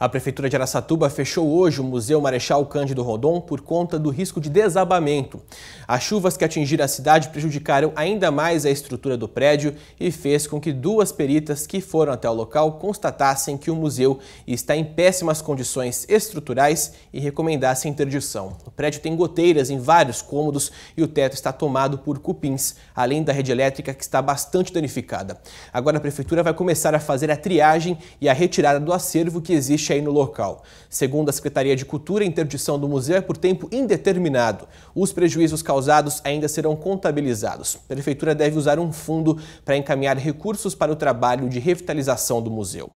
A Prefeitura de Araçatuba fechou hoje o Museu Marechal Cândido Rondon por conta do risco de desabamento. As chuvas que atingiram a cidade prejudicaram ainda mais a estrutura do prédio e fez com que duas peritas que foram até o local constatassem que o museu está em péssimas condições estruturais e recomendassem interdição. O prédio tem goteiras em vários cômodos e o teto está tomado por cupins, além da rede elétrica que está bastante danificada. Agora a prefeitura vai começar a fazer a triagem e a retirada do acervo que existe aí no local. Segundo a Secretaria de Cultura, a interdição do museu é por tempo indeterminado. Os prejuízos causados causados ainda serão contabilizados. A prefeitura deve usar um fundo para encaminhar recursos para o trabalho de revitalização do museu.